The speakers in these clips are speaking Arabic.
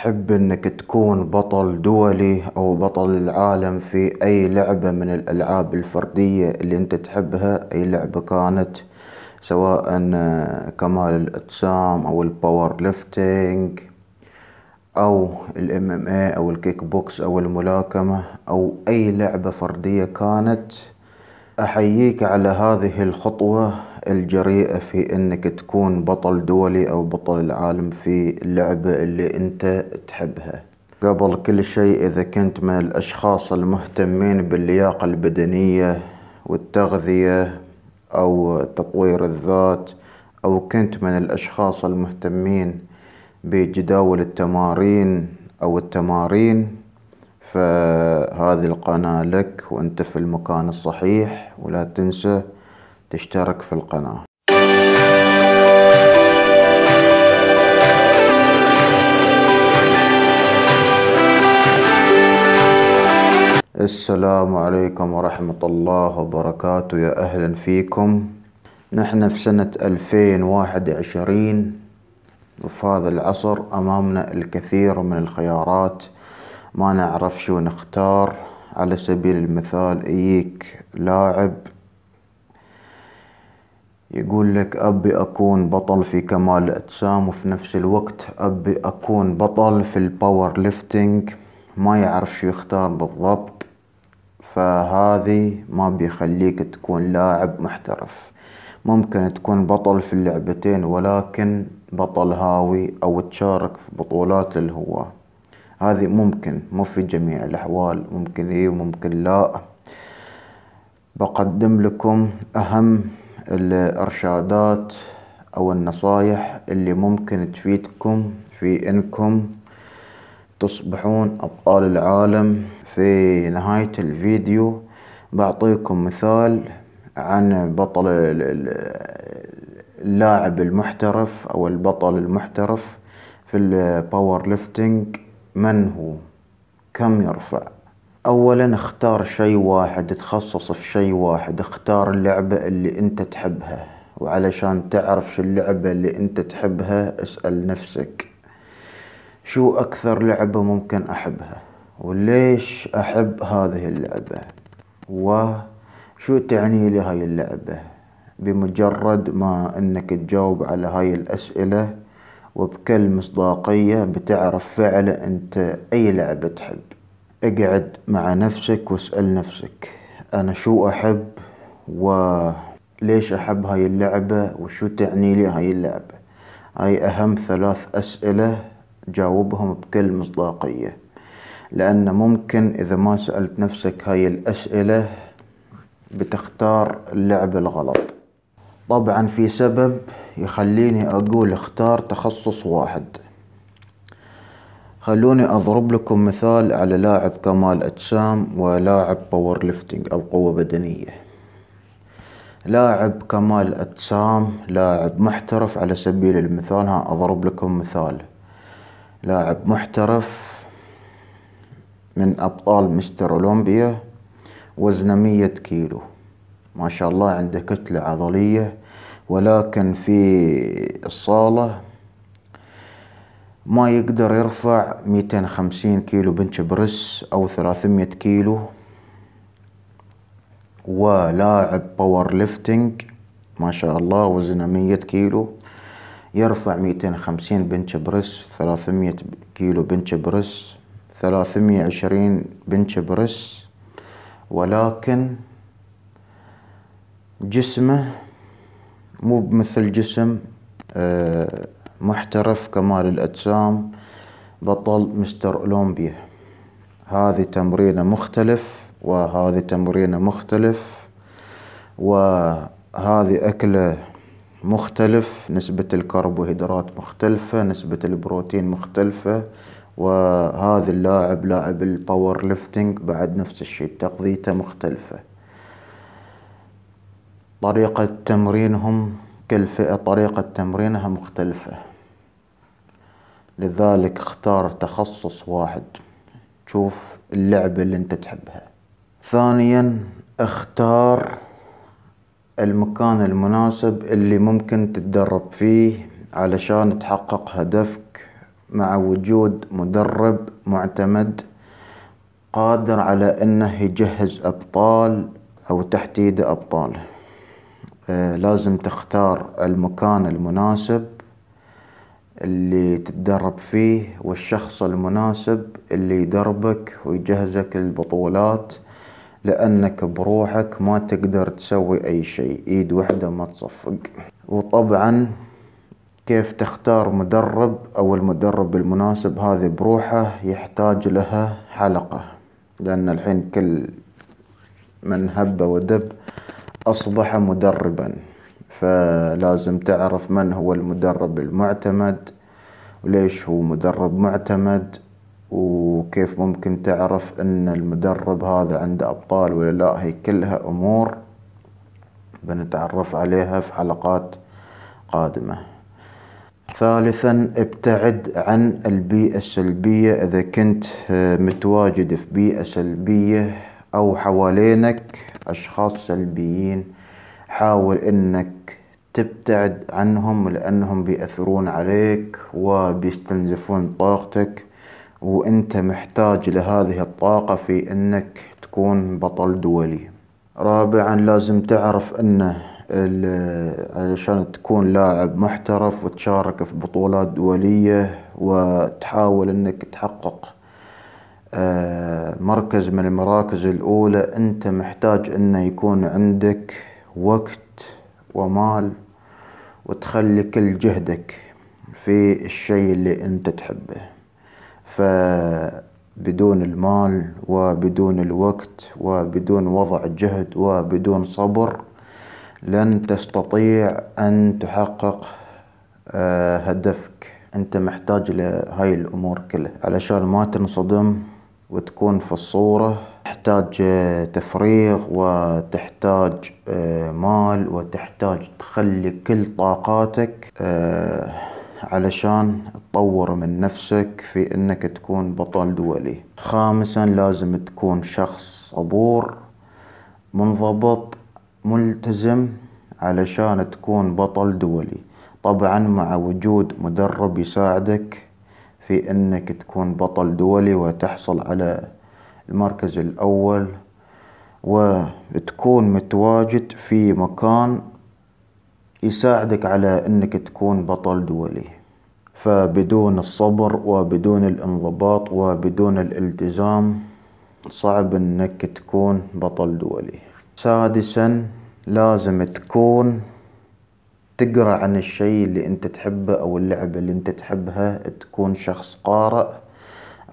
تحب انك تكون بطل دولي او بطل العالم في اي لعبة من الالعاب الفردية اللي انت تحبها اي لعبة كانت سواء آه، كمال الاجسام او الباور ليفتنج او الام ام اي او الكيك بوكس او الملاكمة او اي لعبة فردية كانت احييك على هذه الخطوة الجريئة في انك تكون بطل دولي او بطل العالم في اللعبة اللي انت تحبها قبل كل شيء اذا كنت من الاشخاص المهتمين باللياقة البدنية والتغذية او تطوير الذات او كنت من الاشخاص المهتمين بجداول التمارين او التمارين فهذه القناة لك وانت في المكان الصحيح ولا تنسى تشترك في القناة السلام عليكم ورحمة الله وبركاته يا أهلا فيكم نحن في سنة 2021 وفي هذا العصر أمامنا الكثير من الخيارات ما نعرف شو نختار على سبيل المثال إيك لاعب يقول لك أبي أكون بطل في كمال الأجسام وفي نفس الوقت أبي أكون بطل في الباور ليفتنج ما يعرف شو يختار بالضبط فهذه ما بيخليك تكون لاعب محترف ممكن تكون بطل في اللعبتين ولكن بطل هاوي أو تشارك في بطولات للهواة هذه ممكن مو في جميع الأحوال ممكن إيه وممكن لا بقدم لكم أهم الارشادات او النصايح اللي ممكن تفيدكم في انكم تصبحون ابطال العالم في نهاية الفيديو بعطيكم مثال عن بطل اللاعب المحترف او البطل المحترف في الباور ليفتنج من هو كم يرفع اولا اختار شيء واحد تخصص في شيء واحد اختار اللعبة اللي انت تحبها وعلشان تعرف شو اللعبة اللي انت تحبها اسأل نفسك شو اكثر لعبة ممكن احبها وليش احب هذه اللعبة وشو تعني لي هاي اللعبة بمجرد ما انك تجاوب على هاي الاسئلة وبكل مصداقية بتعرف فعلا انت اي لعبة تحب اقعد مع نفسك واسأل نفسك أنا شو أحب وليش أحب هاي اللعبة وشو تعني لي هاي اللعبة هاي أهم ثلاث أسئلة جاوبهم بكل مصداقية لأن ممكن إذا ما سألت نفسك هاي الأسئلة بتختار اللعبة الغلط طبعا في سبب يخليني أقول اختار تخصص واحد خلوني أضرب لكم مثال على لاعب كمال أجسام ولاعب باور ليفتنج أو قوة بدنية لاعب كمال أجسام لاعب محترف على سبيل المثال ها أضرب لكم مثال لاعب محترف من أبطال مستر أولمبيا وزنه مية كيلو ما شاء الله عنده كتلة عضلية ولكن في الصالة ما يقدر يرفع ميتين خمسين كيلو بنش برس او 300 كيلو ولاعب باور ليفتنج ما شاء الله وزنه مية كيلو يرفع ميتين خمسين بنش برس 300 كيلو بنش برس 320 عشرين بنش برس ولكن جسمه مو بمثل جسم آه محترف كمال الأجسام بطل مستر أولمبيا هذه تمرينة مختلف وهذه تمرينة مختلف وهذه أكلة مختلف نسبة الكربوهيدرات مختلفة نسبة البروتين مختلفة وهذا اللاعب لاعب الباور ليفتنج بعد نفس الشيء تغذيته مختلفة طريقة تمرينهم كل فئة طريقة تمرينها مختلفة لذلك اختار تخصص واحد شوف اللعبة اللي انت تحبها ثانيا اختار المكان المناسب اللي ممكن تتدرب فيه علشان تحقق هدفك مع وجود مدرب معتمد قادر على انه يجهز ابطال او تحديد ابطاله آه، لازم تختار المكان المناسب اللي تتدرب فيه والشخص المناسب اللي يدربك ويجهزك للبطولات لأنك بروحك ما تقدر تسوي أي شيء إيد وحدة ما تصفق وطبعا كيف تختار مدرب أو المدرب المناسب هذه بروحه يحتاج لها حلقة لأن الحين كل من هب ودب أصبح مدربا فلازم تعرف من هو المدرب المعتمد وليش هو مدرب معتمد وكيف ممكن تعرف ان المدرب هذا عنده ابطال ولا لا هي كلها امور بنتعرف عليها في حلقات قادمة ثالثا ابتعد عن البيئة السلبية اذا كنت متواجد في بيئة سلبية أو حوالينك أشخاص سلبيين حاول إنك تبتعد عنهم لأنهم بيأثرون عليك وبيستنزفون طاقتك وانت محتاج لهذه الطاقة في انك تكون بطل دولي رابعا لازم تعرف انه علشان تكون لاعب محترف وتشارك في بطولات دولية وتحاول انك تحقق آه، مركز من المراكز الأولى أنت محتاج أنه يكون عندك وقت ومال وتخلي كل جهدك في الشيء اللي أنت تحبه فبدون المال وبدون الوقت وبدون وضع جهد وبدون صبر لن تستطيع أن تحقق آه، هدفك أنت محتاج لهاي الأمور كلها علشان ما تنصدم وتكون في الصورة تحتاج آه، تفريغ وتحتاج آه، مال وتحتاج تخلي كل طاقاتك آه، علشان تطور من نفسك في انك تكون بطل دولي خامسا لازم تكون شخص صبور منضبط ملتزم علشان تكون بطل دولي طبعا مع وجود مدرب يساعدك في انك تكون بطل دولي وتحصل على المركز الاول وتكون متواجد في مكان يساعدك على انك تكون بطل دولي فبدون الصبر وبدون الانضباط وبدون الالتزام صعب انك تكون بطل دولي سادسا لازم تكون تقرا عن الشيء اللي انت تحبه او اللعبه اللي انت تحبها تكون شخص قارئ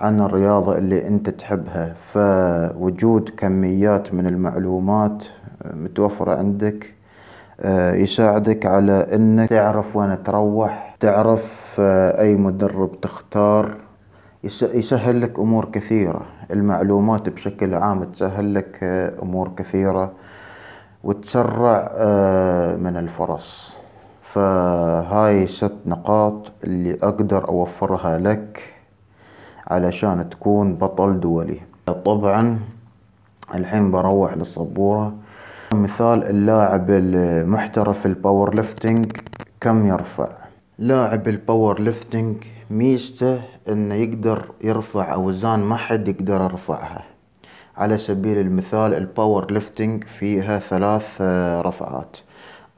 عن الرياضة اللي انت تحبها فوجود كميات من المعلومات آه، متوفرة عندك آه، يساعدك على انك تعرف وين تروح تعرف آه، اي مدرب تختار يسهل لك امور كثيرة المعلومات بشكل عام تسهل لك امور كثيرة وتسرع من الفرص فهاي ست نقاط اللي أقدر أوفرها لك علشان تكون بطل دولي طبعا الحين بروح للسبورة مثال اللاعب المحترف الباور ليفتنج كم يرفع لاعب الباور ليفتنج ميزته انه يقدر يرفع اوزان ما حد يقدر يرفعها على سبيل المثال الباور ليفتنج فيها ثلاث آه، رفعات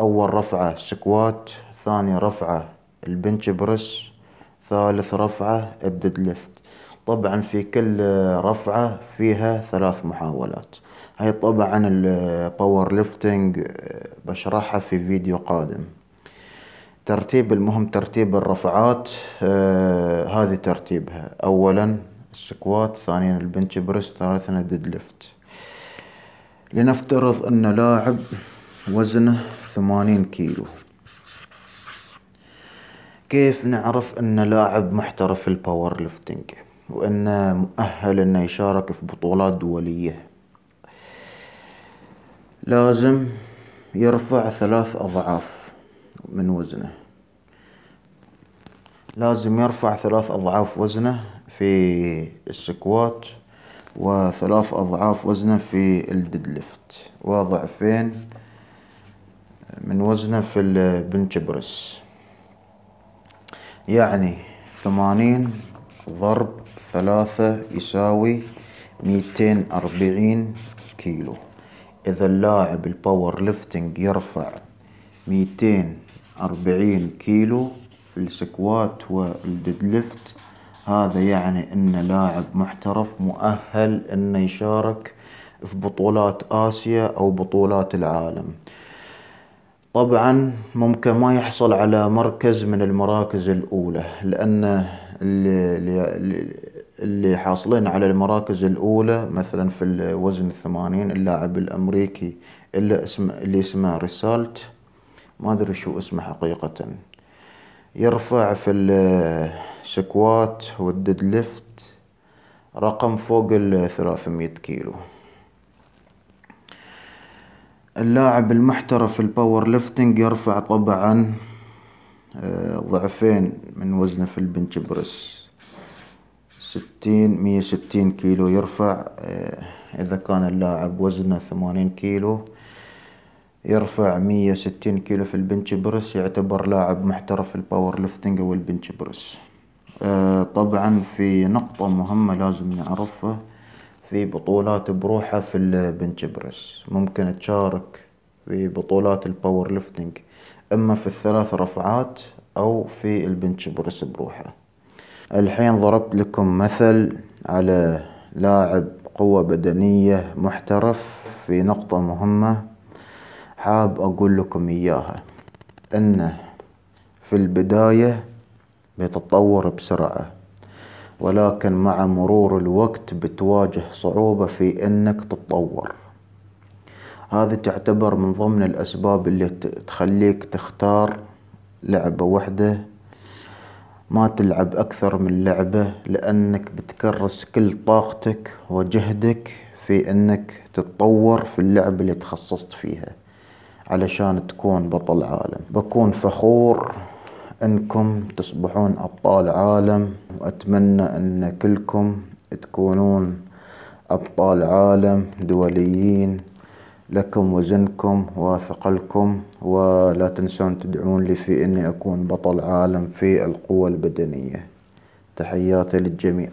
أول رفعة سكوات ثاني رفعة البنش بريس ثالث رفعة الديد ليفت طبعا في كل رفعة فيها ثلاث محاولات هاي طبعا الباور آه، ليفتنج بشرحها في فيديو قادم ترتيب المهم ترتيب الرفعات آه هذه ترتيبها اولا السكوات ثانيا البنش بريس ثالثا الديد ليفت لنفترض ان لاعب وزنه ثمانين كيلو كيف نعرف ان لاعب محترف الباور ليفتنج وانه مؤهل انه يشارك في بطولات دولية لازم يرفع ثلاث اضعاف من وزنه لازم يرفع ثلاث اضعاف وزنه في السكوات وثلاث اضعاف وزنه في الديد ليفت وضعفين من وزنه في البنش بريس يعني ثمانين ضرب ثلاثة يساوي ميتين أربعين كيلو إذا اللاعب الباور ليفتنج يرفع ميتين أربعين كيلو في السكوات والديد ليفت هذا يعني أن لاعب محترف مؤهل أنه يشارك في بطولات آسيا أو بطولات العالم طبعا ممكن ما يحصل على مركز من المراكز الأولى لأن اللي, اللي حاصلين على المراكز الأولى مثلا في الوزن الثمانين اللاعب الأمريكي اللي اسمه, اللي اسمه ريسالت ما أدري شو اسمه حقيقة يرفع في السكوات والديد ليفت رقم فوق الثلاثمية كيلو اللاعب المحترف الباور ليفتنج يرفع طبعا آه، ضعفين من وزنه في البنش بريس ستين مية ستين كيلو يرفع آه، إذا كان اللاعب وزنه ثمانين كيلو يرفع مية ستين كيلو في البنش بريس يعتبر لاعب محترف الباور ليفتنج أو البنش بريس آه، طبعا في نقطة مهمة لازم نعرفها في بطولات بروحة في البنش بريس ممكن تشارك في بطولات الباور ليفتنج اما في الثلاث رفعات او في البنش بريس بروحة الحين ضربت لكم مثل على لاعب قوة بدنية محترف في نقطة مهمة حاب أقول لكم إياها أنه في البداية بيتطور بسرعة ولكن مع مرور الوقت بتواجه صعوبة في انك تتطور هذه تعتبر من ضمن الأسباب اللي تخليك تختار لعبة واحدة ما تلعب أكثر من لعبة لأنك بتكرس كل طاقتك وجهدك في أنك تتطور في اللعبة اللي تخصصت فيها علشان تكون بطل عالم بكون فخور انكم تصبحون ابطال عالم واتمنى ان كلكم تكونون ابطال عالم دوليين لكم وزنكم وثقلكم ولا تنسون تدعون لي في اني اكون بطل عالم في القوة البدنية تحياتي للجميع